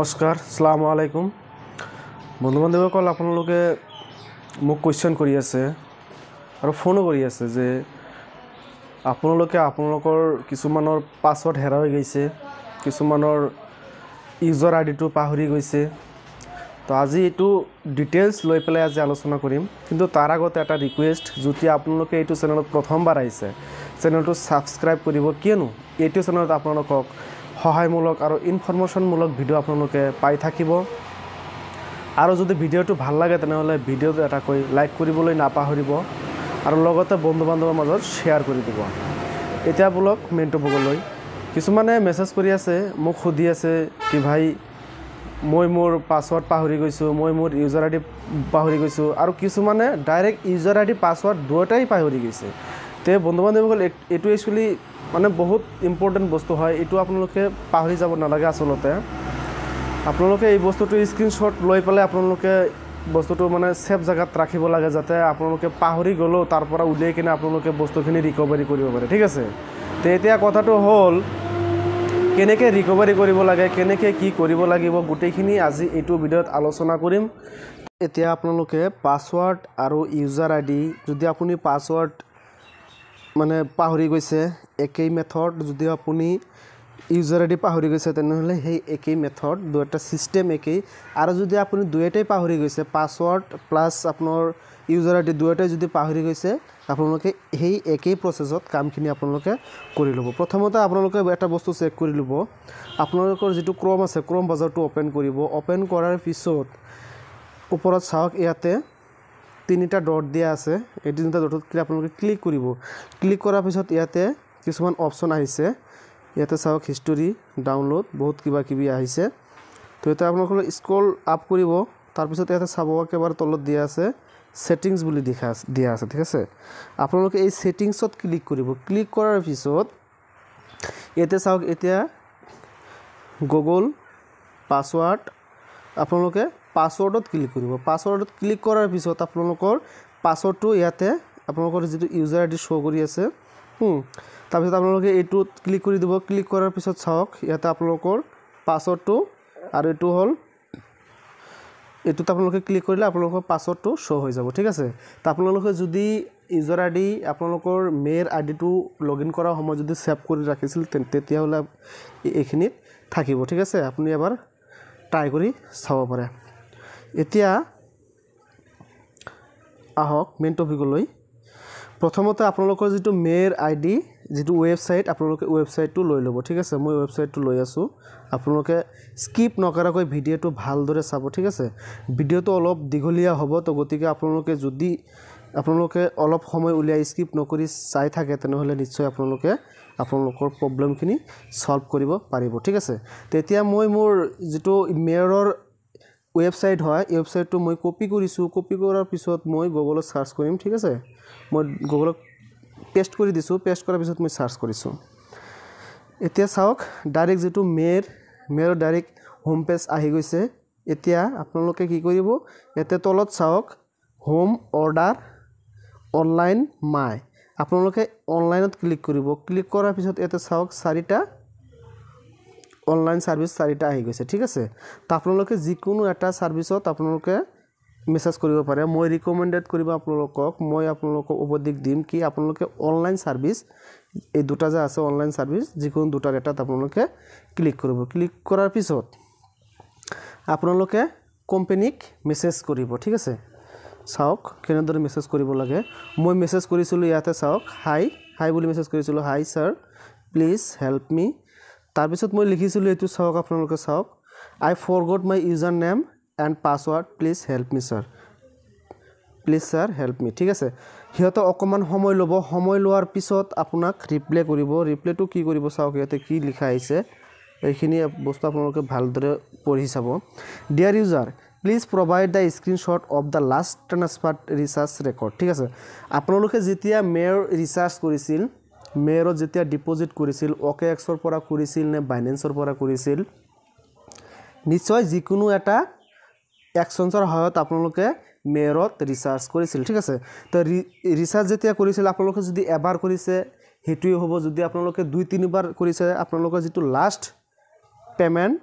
নমস্কাৰ সালামু আলাইকুম বন্ধু বান্ধৱীসকল আপোনালোকে মোক কুৱেশ্যন কৰি আছে আৰু ফোনো কৰি আছে যে আপোনালোকে আপোনালোকৰ কিছুমানৰ পাছৱৰ্ড হেৰাই গৈছে কিছুমানৰ ইউজাৰ আই ডিটো পাহৰি গৈছে তো আজি এইটো ডিটেইলছ লৈ পেলাই আজি আলোচনা কৰিম কিন্তু তাৰ আগতে এটা ৰিকুৱেষ্ট যেতিয়া আপোনালোকে এইটো চেনেলত প্ৰথমবাৰ আহিছে চেনেলটো ছাবস্ক্ৰাইব কৰিব কিয়নো এইটো চেনেলত আপোনালোকক সহায়মূলক আৰু ইনফৰ্মেশ্যনমূলক ভিডিঅ' আপোনালোকে পাই থাকিব আৰু যদি ভিডিঅ'টো ভাল লাগে তেনেহ'লে ভিডিঅ'টো এটাকৈ লাইক কৰিবলৈ নাপাহৰিব আৰু লগতে বন্ধু বান্ধৱৰ মাজত শ্বেয়াৰ কৰি দিব এতিয়া বোলক মেইনটো বগলৈ কিছুমানে মেছেজ কৰি আছে মোক সুধি আছে কি ভাই মই মোৰ পাছৱৰ্ড পাহৰি গৈছোঁ মই মোৰ ইউজাৰ আই ডি পাহৰি গৈছোঁ আৰু কিছুমানে direct user I D password দুয়োটাই পাহৰি গৈছে তে বন্ধু বান্ধৱীসকল এইটো এক্সুৱেলি মানে বহুত ইম্পৰ্টেণ্ট বস্তু হয় এইটো আপোনালোকে পাহৰি যাব নালাগে আচলতে আপোনালোকে এই বস্তুটো স্ক্ৰীণশ্বট লৈ পেলাই আপোনালোকে বস্তুটো মানে চেফ জেগাত ৰাখিব লাগে যাতে আপোনালোকে পাহৰি গ'লেও তাৰ পৰা উলিয়াই কিনে আপোনালোকে বস্তুখিনি ৰিকভাৰী কৰিব পাৰে ঠিক আছে তে এতিয়া কথাটো হ'ল কেনেকৈ ৰিকভাৰী কৰিব লাগে কেনেকৈ কি কৰিব লাগিব গোটেইখিনি আজি এইটো ভিডিঅ'ত আলোচনা কৰিম এতিয়া আপোনালোকে পাছৱৰ্ড আৰু ইউজাৰ আই ডি যদি আপুনি পাছৱৰ্ড মানে পাহৰি গৈছে একেই মেথড যদি আপুনি ইউজাৰ আইডি পাহৰি গৈছে তেনেহ'লে সেই একেই মেথড দুটা সিস্টেম একেই আৰু যদি আপুনি দুয়োটাই পাহৰি গৈছে পাছৱৰ্ড প্লাছ আপোনাৰ ইউজাৰ আইডি দুয়োটাই যদি পাহৰি গৈছে আপোনালোকে সেই একেই প্ৰচেছত কামখিনি আপোনালোকে কৰি ল'ব প্ৰথমতে আপোনালোকে এটা বস্তু চেক কৰি ল'ব আপোনালোকৰ যিটো ক্ৰম আছে ক্ৰম বজাৰটো অ'পেন কৰিব অ'পেন কৰাৰ পিছত ওপৰত চাওক ইয়াতে তিনিটা ডট দিয়া আছে এই তিনিটা ডটত আপোনালোকে ক্লিক কৰিব ক্লিক কৰাৰ পিছত ইয়াতে কিছুমান অপশ্যন আহিছে ইয়াতে চাওক হিষ্ট্ৰী ডাউনলোড বহুত কিবা কিবি আহিছে তো এতিয়া আপোনালোকে স্কল আপ কৰিব তাৰপিছত ইয়াতে চাব একেবাৰে তলত দিয়া আছে ছেটিংছ বুলি দিখা দিয়া আছে ঠিক আছে আপোনালোকে এই ছেটিংছত ক্লিক কৰিব ক্লিক কৰাৰ পিছত ইয়াতে চাওক এতিয়া গুগল পাছৱৰ্ড আপোনালোকে পাছৱৰ্ডত ক্লিক কৰিব পাছৱৰ্ডত ক্লিক কৰাৰ পিছত আপোনালোকৰ পাছৱৰ্ডটো ইয়াতে আপোনালোকৰ যিটো ইউজাৰ আই ডি শ্ব' কৰি আছে তাৰপিছত আপোনালোকে এইটোত ক্লিক কৰি দিব ক্লিক কৰাৰ পিছত চাওক ইয়াতে আপোনালোকৰ পাছৱৰ্ডটো আৰু এইটো হ'ল এইটোত আপোনালোকে ক্লিক কৰিলে আপোনালোকৰ পাছৱৰ্ডটো শ্ব' হৈ যাব ঠিক আছে তো আপোনালোকে যদি ইউজাৰ আই ডি আপোনালোকৰ মেইৰ আই ডিটো লগইন কৰাৰ সময়ত যদি ছেভ কৰি ৰাখিছিল তেতিয়াহ'লে এইখিনিত থাকিব ঠিক আছে আপুনি এবাৰ ট্ৰাই কৰি চাব পাৰে এতিয়া আহক মেইন টপিকলৈ প্ৰথমতে আপোনালোকৰ যিটো মেৰ আই ডি যিটো ৱেবছাইট আপোনালোকে ৱেবছাইটটো লৈ ল'ব ঠিক আছে মই ৱেবছাইটটো লৈ আছোঁ আপোনালোকে স্কিপ নকৰাকৈ ভিডিঅ'টো ভালদৰে চাব ঠিক আছে ভিডিঅ'টো অলপ দীঘলীয়া হ'ব তো গতিকে আপোনালোকে যদি আপোনালোকে অলপ সময় উলিয়াই স্কিপ নকৰি চাই থাকে তেনেহ'লে নিশ্চয় আপোনালোকে আপোনালোকৰ প্ৰব্লেমখিনি চল্ভ কৰিব পাৰিব ঠিক আছে তেতিয়া মই মোৰ যিটো মেয়ৰৰ ৱেবছাইট হয় ৱেবছাইটটো মই কপি কৰিছোঁ কপি কৰাৰ পিছত মই গুগলত চাৰ্চ কৰিম ঠিক আছে মই গুগলত পেষ্ট কৰি দিছোঁ পেষ্ট কৰাৰ পিছত মই চাৰ্চ কৰিছোঁ এতিয়া চাওক ডাইৰেক্ট যিটো মেৰ মে'ৰ ডাইৰেক্ট হোম পেজ আহি গৈছে এতিয়া আপোনালোকে কি কৰিব ইয়াতে তলত চাওক হোম অৰ্ডাৰ অনলাইন মাই আপোনালোকে অনলাইনত ক্লিক কৰিব ক্লিক কৰাৰ পিছত ইয়াতে চাওক চাৰিটা অনলাইন চাৰ্ভিছ চাৰিটা আহি গৈছে ঠিক আছে তো আপোনালোকে যিকোনো এটা চাৰ্ভিছত আপোনালোকে মেছেজ কৰিব পাৰে মই ৰিকমেণ্ডেড কৰিব আপোনালোকক মই আপোনালোকক উপদেশ দিম কি আপোনালোকে অনলাইন চাৰ্ভিচ এই দুটা যে আছে অনলাইন চাৰ্ভিচ যিকোনো দুটা এটাত আপোনালোকে ক্লিক কৰিব ক্লিক কৰাৰ পিছত আপোনালোকে কোম্পেনীক মেছেজ কৰিব ঠিক আছে চাওক কেনেদৰে মেছেজ কৰিব লাগে মই মেছেজ কৰিছিলোঁ ইয়াতে চাওক হাই হাই বুলি মেছেজ কৰিছিলোঁ hi sir please help me তাৰপিছত মই লিখিছিলোঁ এইটো চাওক আপোনালোকে চাওক I forgot my user name and password please help me sir please sir help me ঠিক আছে সিহঁতে অকণমান সময় ল'ব সময় লোৱাৰ পিছত আপোনাক ৰিপ্লে কৰিব ৰিপ্লেটো কি কৰিব চাওক সিহঁতে কি লিখা আহিছে এইখিনি বস্তু আপোনালোকে ভালদৰে পঢ়ি চাব dear user please provide the screenshot of the last transferred recharge record ঠিক আছে আপোনালোকে যেতিয়া মেৰ ৰিচাৰ্জ কৰিছিল মেয়েৰত যেতিয়া ডিপ'জিট কৰিছিল অ'কে এক্সৰ পৰা কৰিছিল নে বাইনেন্সৰ পৰা কৰিছিল নিশ্চয় যিকোনো এটা এক্সেঞ্জৰ সহায়ত আপোনালোকে মেয়েৰত ৰিচাৰ্জ কৰিছিল ঠিক আছে তো ৰি ৰিচাৰ্জ যেতিয়া কৰিছিল আপোনালোকে যদি এবাৰ কৰিছে সেইটোৱে হ'ব যদি আপোনালোকে দুই তিনিবাৰ কৰিছে আপোনালোকৰ যিটো লাষ্ট পে'মেণ্ট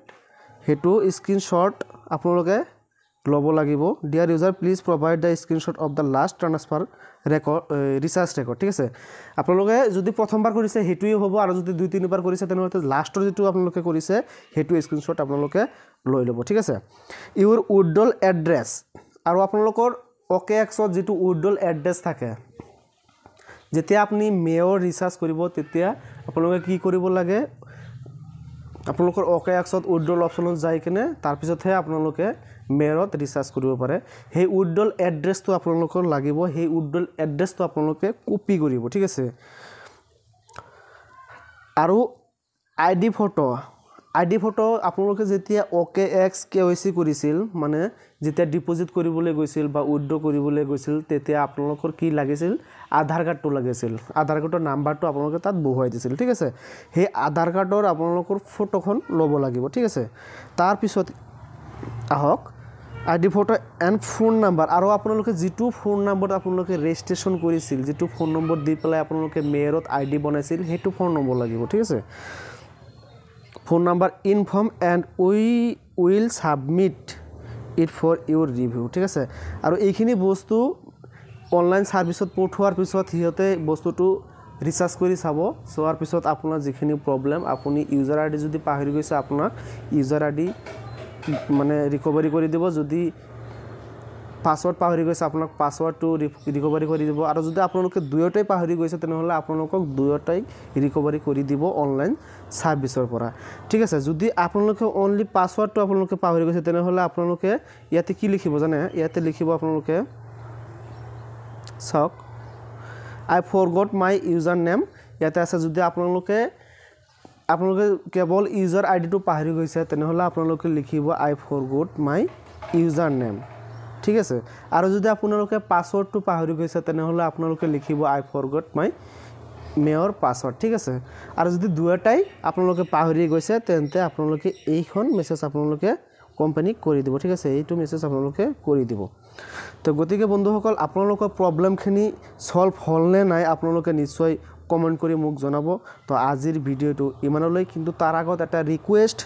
সেইটো স্ক্ৰীণশ্বট আপোনালোকে ল'ব লাগিব dear user please provide the screenshot of the last transfer record recharge record ঠিক আছে আপোনালোকে যদি প্ৰথমবাৰ কৰিছে সেইটোৱে হ'ব আৰু যদি দুই তিনিবাৰ কৰিছে তেনেহ'লে লাষ্টৰ যিটো আপোনালোকে কৰিছে সেইটো স্ক্ৰীনশ্বট আপোনালোকে লৈ ল'ব ঠিক আছে ইউৰ উডল এড্ৰেছ আৰু আপোনালোকৰ অ'কে এক্সত যিটো উডল এড্ৰেছ থাকে যেতিয়া আপুনি মেয়ৰ ৰিচাৰ্জ কৰিব তেতিয়া আপোনালোকে কি কৰিব লাগে আপোনালোকৰ অ'কে এক্সত উইড্ৰল অপশ্যনত যাই কিনে তাৰপিছতহে আপোনালোকে মেৰত ৰিচাৰ্জ কৰিব পাৰে সেই উইড্ৰল এড্ৰেছটো আপোনালোকৰ লাগিব সেই উইড্ৰল এড্ৰেছটো আপোনালোকে কপি কৰিব ঠিক আছে আৰু ID photo I D photo আপোনালোকে যেতিয়া O' K X K Y C কৰিছিল মানে যেতিয়া ডিপ'জিট কৰিবলৈ গৈছিল বা উইড্ৰ' কৰিবলৈ গৈছিল তেতিয়া আপোনালোকৰ কি লাগিছিল আধাৰ কাৰ্ডটো লাগিছিল আধাৰ কাৰ্ডৰ নাম্বাৰটো আপোনালোকে তাত বহুৱাই দিছিল ঠিক আছে সেই আধাৰ কাৰ্ডৰ আপোনালোকৰ ফটোখন ল'ব লাগিব ঠিক আছে তাৰপিছত আহক I D photo and phone number আৰু আপোনালোকে যিটো ফোন নম্বৰত আপোনালোকে ৰেজিষ্ট্ৰেশ্যন কৰিছিল যিটো ফোন নম্বৰ দি পেলাই আপোনালোকে মেয়ৰত আই ডি বনাইছিল সেইটো ফোন নম্বৰ লাগিব ঠিক আছে phone number inform and we will submit it for your review ঠিক আছে আৰু এইখিনি বস্তু অনলাইন সাৰ্ভিস পঠোৱাৰ পিছত সিহঁতে বস্তুটো ৰিচাৰ্জ কৰি চাব চোৱাৰ পিছত আপনাৰ যেখানে প্ৰবলেম আপনি ইউজাৰ আইডি যদি পাহৰি গেছে আপনাৰ ইউজাৰ আইডি মানে ৰিকভাৰী কৰি দিব যদি পাছৱৰ্ড পাহৰি গৈছে আপোনাক পাছৱৰ্ডটো ৰিকভাৰী কৰি দিব আৰু যদি আপোনালোকে দুয়োটাই পাহৰি গৈছে তেনেহ'লে আপোনালোকক দুয়োটাই ৰিকভাৰী কৰি দিব অনলাইন ছাৰ্ভিছৰ পৰা ঠিক আছে যদি আপোনালোকে অনলি পাছৱৰ্ডটো আপোনালোকে পাহৰি গৈছে তেনেহ'লে আপোনালোকে ইয়াতে কি লিখিব জানে ইয়াতে লিখিব আপোনালোকে চাওক I forgot my user name ইয়াতে আছে যদি আপোনালোকে আপোনালোকে কেৱল ইউজাৰ আই ডিটো পাহৰি গৈছে তেনেহ'লে আপোনালোকে লিখিব I forgot my user name ঠিক আছে আৰু যদি আপোনালোকে পাছৱৰ্ডটো পাহৰি গৈছে তেনেহ'লে আপোনালোকে লিখিব আই ফৰ গট মাই মেয়ৰ পাছৱৰ্ড ঠিক আছে আৰু যদি দুয়োটাই আপোনালোকে পাহৰি গৈছে তেন্তে আপোনালোকে এইখন মেছেজ আপোনালোকে কোম্পানীক কৰি দিব ঠিক আছে এইটো মেছেজ আপোনালোকে কৰি দিব তো গতিকে বন্ধুসকল আপোনালোকৰ প্ৰব্লেমখিনি চল্ভ হ'লনে নাই আপোনালোকে নিশ্চয় কমেণ্ট কৰি মোক জনাব তো আজিৰ ভিডিঅ'টো ইমানলৈ কিন্তু তাৰ আগত এটা ৰিকুৱেষ্ট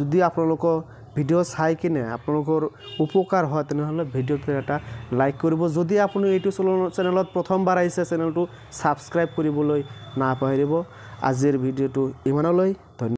যদি আপোনালোকৰ ভিডিঅ' চাই কিনে আপোনালোকৰ উপকাৰ হয় তেনেহ'লে ভিডিঅ'টো এটা লাইক কৰিব যদি আপুনি এইটো চেনেলত প্ৰথমবাৰ আহিছে চেনেলটো ছাবস্ক্ৰাইব কৰিবলৈ নাপাহৰিব আজিৰ ভিডিঅ'টো ইমানলৈ ধন্যবাদ